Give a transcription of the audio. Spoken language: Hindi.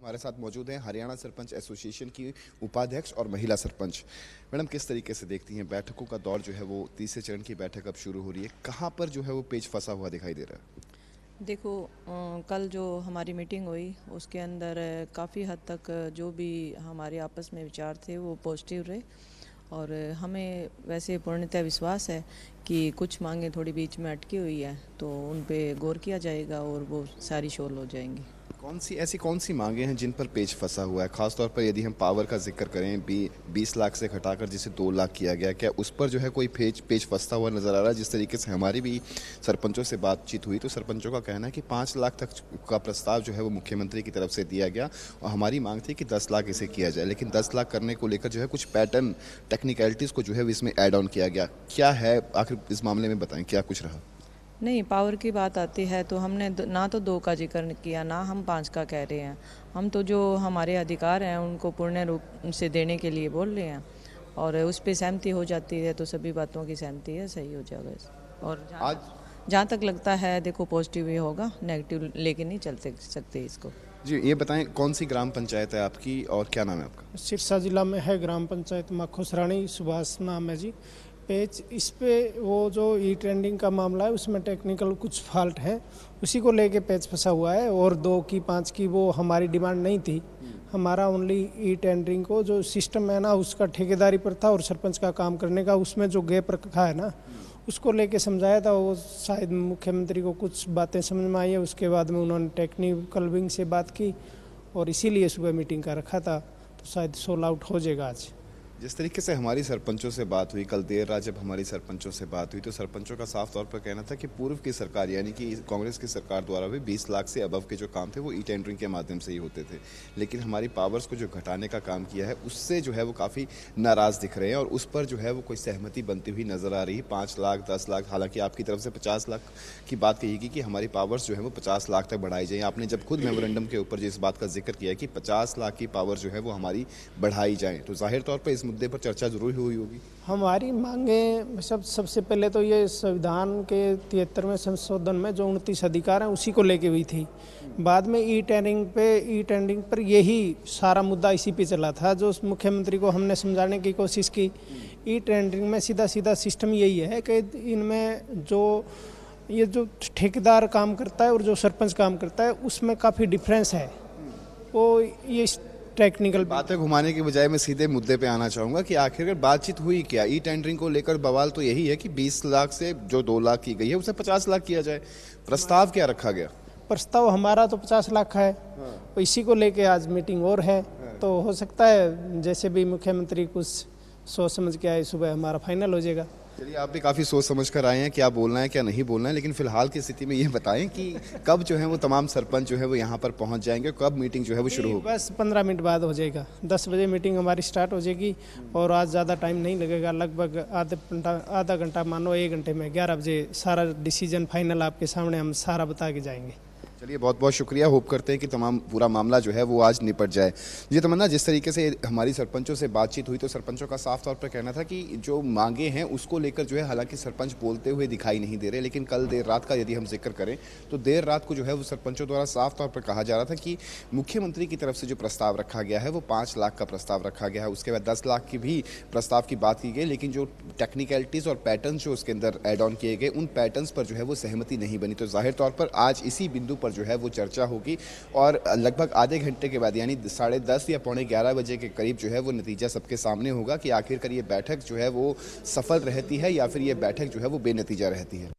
हमारे साथ मौजूद हैं हरियाणा सरपंच एसोसिएशन की उपाध्यक्ष और महिला सरपंच मैडम किस तरीके से देखती हैं बैठकों का दौर जो है वो तीसरे चरण की बैठक अब शुरू हो रही है कहाँ पर जो है वो पेज फंसा हुआ दिखाई दे रहा है देखो कल जो हमारी मीटिंग हुई उसके अंदर काफ़ी हद तक जो भी हमारे आपस में विचार थे वो पॉजिटिव रहे और हमें वैसे पूर्णतः विश्वास है कि कुछ मांगें थोड़ी बीच में अटकी हुई है तो उन पर गौर किया जाएगा और वो सारी शोल हो जाएंगी कौन सी ऐसी कौन सी मांगे हैं जिन पर पेज फंसा हुआ है खासतौर पर यदि हम पावर का जिक्र करें भी बीस लाख से घटाकर जिसे दो लाख किया गया क्या उस पर जो है कोई पेज पेज फंसता हुआ नज़र आ रहा है जिस तरीके से हमारी भी सरपंचों से बातचीत हुई तो सरपंचों का कहना है कि पाँच लाख तक का प्रस्ताव जो है वो मुख्यमंत्री की तरफ से दिया गया और हमारी मांग थी कि दस लाख इसे किया जाए लेकिन दस लाख करने को लेकर जो है कुछ पैटर्न टेक्निकलिटीज़ को जो है इसमें एड ऑन किया गया क्या है आखिर इस मामले में बताएँ क्या कुछ रहा नहीं पावर की बात आती है तो हमने ना तो दो का जिक्र किया ना हम पाँच का कह रहे हैं हम तो जो हमारे अधिकार हैं उनको पूर्ण रूप से देने के लिए बोल रहे हैं और उस पर सहमति हो जाती है तो सभी बातों की सहमति है सही हो जाएगा और आज जहाँ तक लगता है देखो पॉजिटिव ही होगा नेगेटिव लेके नहीं चल सकते इसको जी ये बताएं कौन सी ग्राम पंचायत है आपकी और क्या नाम है आपका सिरसा जिला में है ग्राम पंचायत माखोसराणी सुभाष नाम है जी पेज इस पर वो जो ई ट्रेंडिंग का मामला है उसमें टेक्निकल कुछ फॉल्ट है उसी को लेके पेज फंसा हुआ है और दो की पाँच की वो हमारी डिमांड नहीं थी हमारा ओनली ई टेंडरिंग को जो सिस्टम है ना उसका ठेकेदारी पर था और सरपंच का काम करने का उसमें जो गैप रखा है ना उसको लेके समझाया था वो शायद मुख्यमंत्री को कुछ बातें समझ में आई है उसके बाद में उन्होंने टेक्निकल विंग से बात की और इसीलिए सुबह मीटिंग का रखा था तो शायद सोल आउट हो जाएगा आज जिस तरीके से हमारी सरपंचों से बात हुई कल देर रात जब हमारी सरपंचों से बात हुई तो सरपंचों का साफ तौर पर कहना था कि पूर्व की सरकार यानी कि कांग्रेस की सरकार द्वारा भी 20 लाख से अबव के जो काम थे वो ई टेंडरिंग के माध्यम से ही होते थे लेकिन हमारी पावर्स को जो घटाने का काम किया है उससे जो है वो काफ़ी नाराज़ दिख रहे हैं और उस पर जो है वो कोई सहमति बनती हुई नज़र आ रही है पाँच लाख दस लाख हालांकि आपकी तरफ से पचास लाख की बात कही गई कि हमारी पावर्स जो है वो पचास लाख तक बढ़ाई जाए आपने जब खुद मेमोरेंडम के ऊपर जो इस बात का जिक्र किया कि पचास लाख की पावर जो है वो हमारी बढ़ाई जाए तो जाहिर तौर पर इस मुद्दे पर चर्चा जरूर हुई होगी हमारी मांगे सब सबसे पहले तो ये संविधान के तिहत्तरवें संशोधन में जो उनतीस अधिकार हैं उसी को लेके हुई थी बाद में ई टेंडिंग पे ई टेंडिंग पर यही सारा मुद्दा इसी पे चला था जो मुख्यमंत्री को हमने समझाने की कोशिश की ई टेंडरिंग में सीधा सीधा सिस्टम यही है कि इनमें जो ये जो ठेकेदार काम करता है और जो सरपंच काम करता है उसमें काफ़ी डिफरेंस है वो ये टेक्निकल बातें घुमाने के बजाय मैं सीधे मुद्दे पे आना चाहूँगा कि आखिरकार बातचीत हुई क्या ई टेंडरिंग को लेकर बवाल तो यही है कि 20 लाख से जो दो लाख की गई है उसे 50 लाख किया जाए प्रस्ताव क्या रखा गया प्रस्ताव हमारा तो 50 लाख का है हाँ। तो इसी को लेके आज मीटिंग और है हाँ। तो हो सकता है जैसे भी मुख्यमंत्री कुछ सोच समझ के आए सुबह हमारा फाइनल हो जाएगा चलिए आप भी काफ़ी सोच समझ कर आए हैं क्या बोलना है क्या नहीं बोलना है लेकिन फिलहाल की स्थिति में ये बताएं कि कब जो है वो तमाम सरपंच जो है वो यहाँ पर पहुँच जाएंगे कब मीटिंग जो है वो शुरू होगी बस पंद्रह मिनट बाद हो जाएगा दस बजे मीटिंग हमारी स्टार्ट हो जाएगी और आज ज़्यादा टाइम नहीं लगेगा लगभग आधे घंटा आधा घंटा मानो एक घंटे में ग्यारह बजे सारा डिसीजन फाइनल आपके सामने हम सारा बता के जाएंगे चलिए बहुत बहुत शुक्रिया होप करते हैं कि तमाम पूरा मामला जो है वो आज निपट जाए जी तमन्ना जिस तरीके से हमारी सरपंचों से बातचीत हुई तो सरपंचों का साफ तौर पर कहना था कि जो मांगे हैं उसको लेकर जो है हालांकि सरपंच बोलते हुए दिखाई नहीं दे रहे लेकिन कल देर रात का यदि हम जिक्र करें तो देर रात को जो है वो सरपंचों द्वारा साफ तौर पर कहा जा रहा था कि मुख्यमंत्री की तरफ से जो प्रस्ताव रखा गया है वो पाँच लाख का प्रस्ताव रखा गया है उसके बाद दस लाख की भी प्रस्ताव की बात की गई लेकिन जो टेक्निकलिटीज़ और पैटर्न जो उसके अंदर एड ऑन किए गए उन पैटर्न पर जो है वो सहमति नहीं बनी तो जाहिर तौर पर आज इसी बिंदु पर पर जो है वो चर्चा होगी और लगभग आधे घंटे के बाद यानी साढ़े दस या पौने ग्यारह बजे के करीब जो है वो नतीजा सबके सामने होगा कि आखिरकार ये बैठक जो है वो सफल रहती है या फिर ये बैठक जो है वो बेनतीजा रहती है